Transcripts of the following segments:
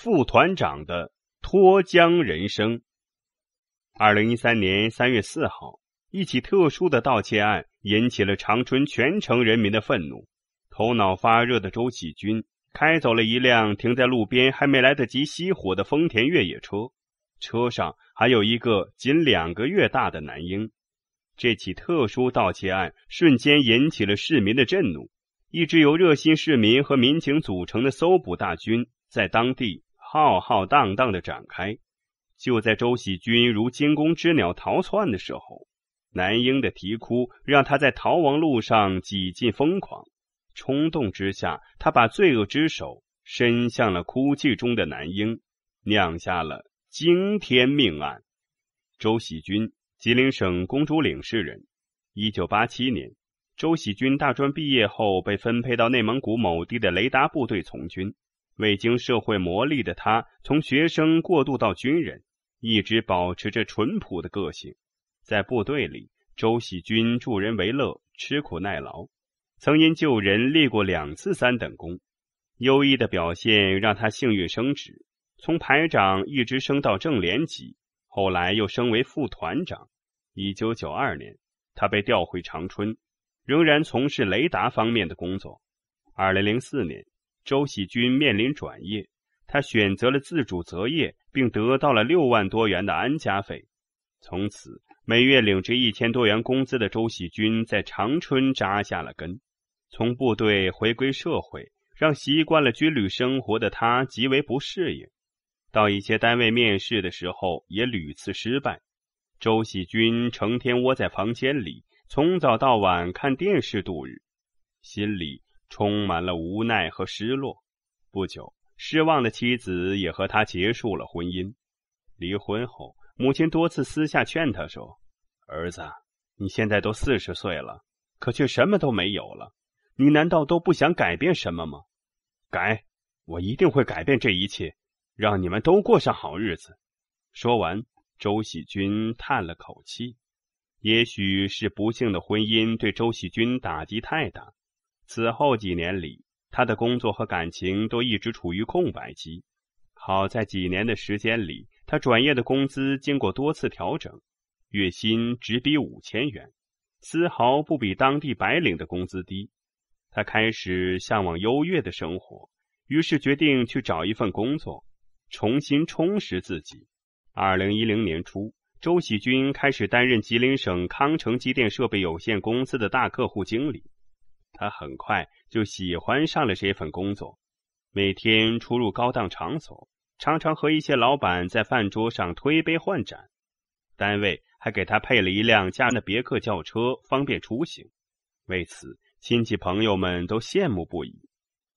副团长的脱缰人生。二零一三年三月四号，一起特殊的盗窃案引起了长春全城人民的愤怒。头脑发热的周启军开走了一辆停在路边还没来得及熄火的丰田越野车，车上还有一个仅两个月大的男婴。这起特殊盗窃案瞬间引起了市民的震怒。一支由热心市民和民警组成的搜捕大军在当地。浩浩荡荡的展开。就在周喜军如惊弓之鸟逃窜的时候，男婴的啼哭让他在逃亡路上几近疯狂。冲动之下，他把罪恶之手伸向了哭泣中的男婴，酿下了惊天命案。周喜军，吉林省公主岭市人。一九八七年，周喜军大专毕业后被分配到内蒙古某地的雷达部队从军。未经社会磨砺的他，从学生过渡到军人，一直保持着淳朴的个性。在部队里，周喜军助人为乐，吃苦耐劳，曾因救人立过两次三等功。优异的表现让他幸运升职，从排长一直升到正连级，后来又升为副团长。一九九二年，他被调回长春，仍然从事雷达方面的工作。二零零四年。周喜军面临转业，他选择了自主择业，并得到了六万多元的安家费。从此，每月领着一千多元工资的周喜军在长春扎下了根。从部队回归社会，让习惯了军旅生活的他极为不适应。到一些单位面试的时候也屡次失败。周喜军成天窝在房间里，从早到晚看电视度日，心里。充满了无奈和失落。不久，失望的妻子也和他结束了婚姻。离婚后，母亲多次私下劝他说：“儿子，你现在都四十岁了，可却什么都没有了，你难道都不想改变什么吗？”“改，我一定会改变这一切，让你们都过上好日子。”说完，周喜军叹了口气。也许是不幸的婚姻对周喜军打击太大。此后几年里，他的工作和感情都一直处于空白期。好在几年的时间里，他转业的工资经过多次调整，月薪只比五千元，丝毫不比当地白领的工资低。他开始向往优越的生活，于是决定去找一份工作，重新充实自己。二零一零年初，周喜军开始担任吉林省康城机电设备有限公司的大客户经理。他很快就喜欢上了这份工作，每天出入高档场所，常常和一些老板在饭桌上推杯换盏。单位还给他配了一辆加纳别克轿车，方便出行。为此，亲戚朋友们都羡慕不已。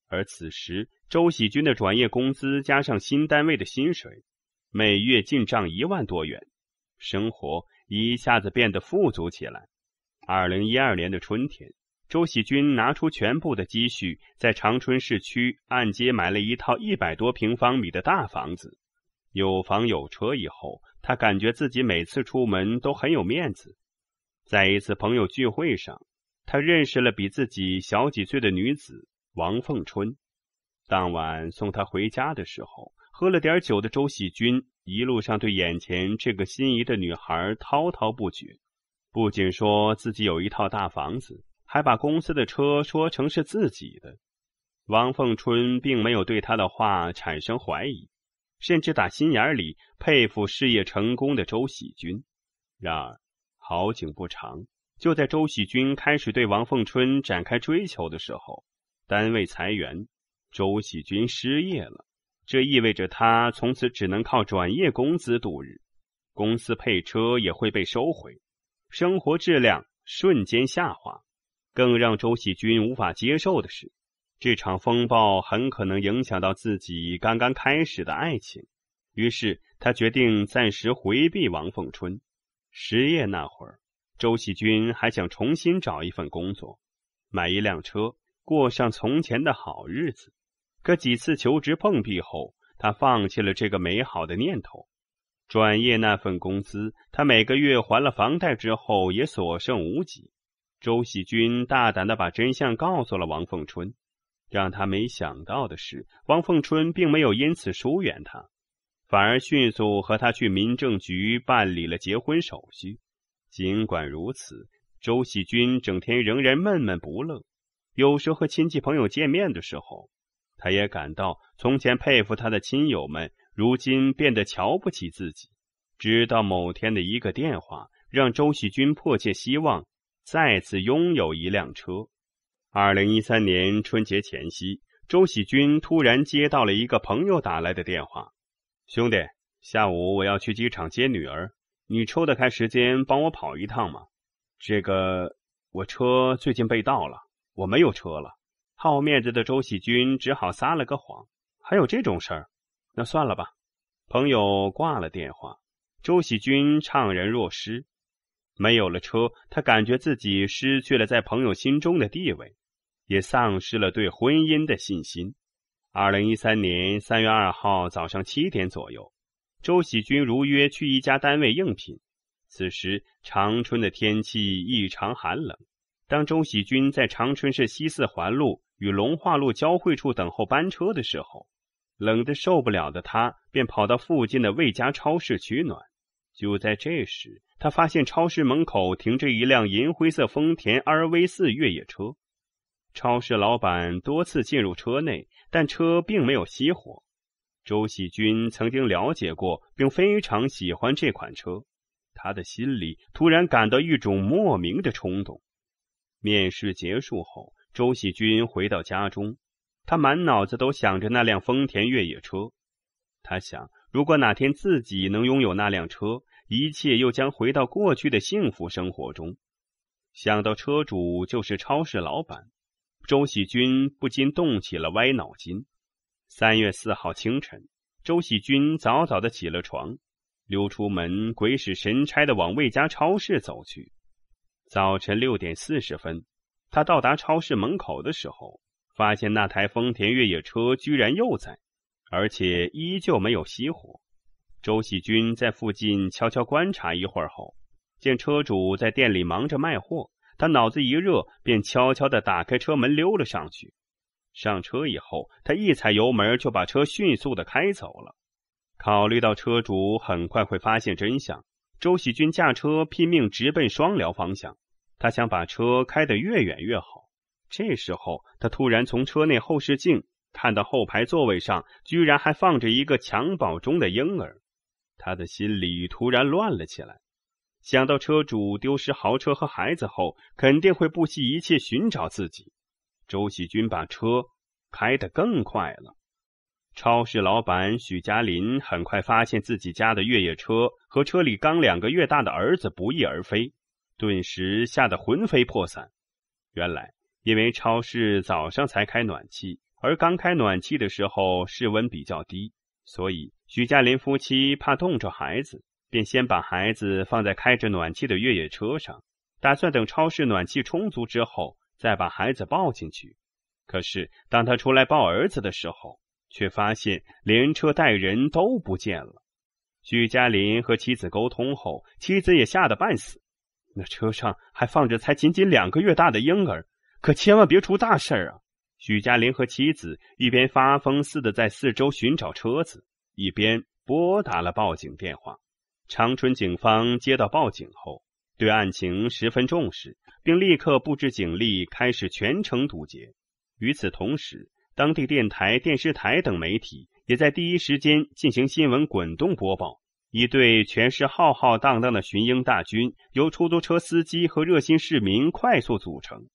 而此时，周喜军的转业工资加上新单位的薪水，每月进账一万多元，生活一下子变得富足起来。二零一二年的春天。周喜军拿出全部的积蓄，在长春市区按揭买了一套一百多平方米的大房子，有房有车以后，他感觉自己每次出门都很有面子。在一次朋友聚会上，他认识了比自己小几岁的女子王凤春。当晚送她回家的时候，喝了点酒的周喜军一路上对眼前这个心仪的女孩滔滔不绝，不仅说自己有一套大房子。还把公司的车说成是自己的，王凤春并没有对他的话产生怀疑，甚至打心眼里佩服事业成功的周喜军。然而，好景不长，就在周喜军开始对王凤春展开追求的时候，单位裁员，周喜军失业了。这意味着他从此只能靠转业工资度日，公司配车也会被收回，生活质量瞬间下滑。更让周喜军无法接受的是，这场风暴很可能影响到自己刚刚开始的爱情。于是，他决定暂时回避王凤春。失业那会儿，周喜军还想重新找一份工作，买一辆车，过上从前的好日子。可几次求职碰壁后，他放弃了这个美好的念头。转业那份工资，他每个月还了房贷之后，也所剩无几。周喜军大胆的把真相告诉了王凤春，让他没想到的是，王凤春并没有因此疏远他，反而迅速和他去民政局办理了结婚手续。尽管如此，周喜军整天仍然闷闷不乐，有时和亲戚朋友见面的时候，他也感到从前佩服他的亲友们，如今变得瞧不起自己。直到某天的一个电话，让周喜军迫切希望。再次拥有一辆车。二零一三年春节前夕，周喜军突然接到了一个朋友打来的电话：“兄弟，下午我要去机场接女儿，你抽得开时间帮我跑一趟吗？”“这个，我车最近被盗了，我没有车了。”好面子的周喜军只好撒了个谎。“还有这种事儿？那算了吧。”朋友挂了电话，周喜军怅然若失。没有了车，他感觉自己失去了在朋友心中的地位，也丧失了对婚姻的信心。二零一三年三月二号早上七点左右，周喜军如约去一家单位应聘。此时长春的天气异常寒冷。当周喜军在长春市西四环路与龙化路交汇处等候班车的时候，冷得受不了的他便跑到附近的魏家超市取暖。就在这时，他发现超市门口停着一辆银灰色丰田 RV 四越野车。超市老板多次进入车内，但车并没有熄火。周喜军曾经了解过，并非常喜欢这款车。他的心里突然感到一种莫名的冲动。面试结束后，周喜军回到家中，他满脑子都想着那辆丰田越野车。他想，如果哪天自己能拥有那辆车，一切又将回到过去的幸福生活中。想到车主就是超市老板周喜军，不禁动起了歪脑筋。三月四号清晨，周喜军早早的起了床，溜出门，鬼使神差的往魏家超市走去。早晨六点四十分，他到达超市门口的时候，发现那台丰田越野车居然又在，而且依旧没有熄火。周喜军在附近悄悄观察一会儿后，见车主在店里忙着卖货，他脑子一热，便悄悄地打开车门溜了上去。上车以后，他一踩油门就把车迅速的开走了。考虑到车主很快会发现真相，周喜军驾车拼命直奔双辽方向。他想把车开得越远越好。这时候，他突然从车内后视镜看到后排座位上居然还放着一个襁褓中的婴儿。他的心里突然乱了起来，想到车主丢失豪车和孩子后肯定会不惜一切寻找自己，周喜军把车开得更快了。超市老板许嘉林很快发现自己家的越野车和车里刚两个月大的儿子不翼而飞，顿时吓得魂飞魄散。原来，因为超市早上才开暖气，而刚开暖气的时候室温比较低，所以。许佳林夫妻怕冻着孩子，便先把孩子放在开着暖气的越野车上，打算等超市暖气充足之后再把孩子抱进去。可是当他出来抱儿子的时候，却发现连车带人都不见了。许佳林和妻子沟通后，妻子也吓得半死。那车上还放着才仅仅两个月大的婴儿，可千万别出大事儿啊！许佳林和妻子一边发疯似的在四周寻找车子。一边拨打了报警电话，长春警方接到报警后，对案情十分重视，并立刻布置警力开始全城堵截。与此同时，当地电台、电视台等媒体也在第一时间进行新闻滚动播报。一队全是浩浩荡荡的巡鹰大军，由出租车司机和热心市民快速组成。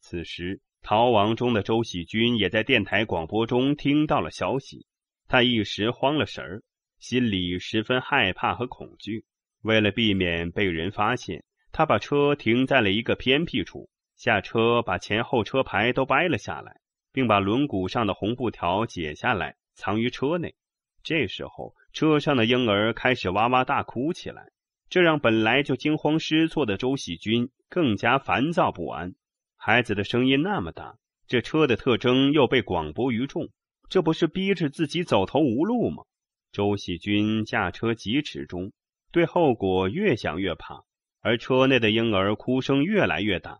此时，逃亡中的周喜军也在电台广播中听到了消息。他一时慌了神儿，心里十分害怕和恐惧。为了避免被人发现，他把车停在了一个偏僻处，下车把前后车牌都掰了下来，并把轮毂上的红布条解下来藏于车内。这时候，车上的婴儿开始哇哇大哭起来，这让本来就惊慌失措的周喜军更加烦躁不安。孩子的声音那么大，这车的特征又被广播于众。这不是逼着自己走投无路吗？周喜军驾车疾驰中，对后果越想越怕，而车内的婴儿哭声越来越大。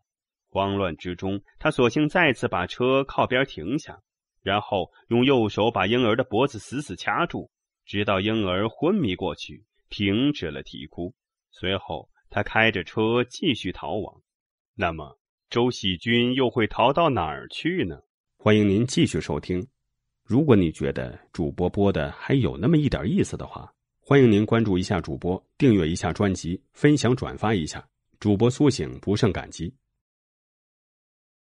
慌乱之中，他索性再次把车靠边停下，然后用右手把婴儿的脖子死死掐住，直到婴儿昏迷过去，停止了啼哭。随后，他开着车继续逃亡。那么，周喜军又会逃到哪儿去呢？欢迎您继续收听。如果你觉得主播播的还有那么一点意思的话，欢迎您关注一下主播，订阅一下专辑，分享转发一下，主播苏醒不胜感激。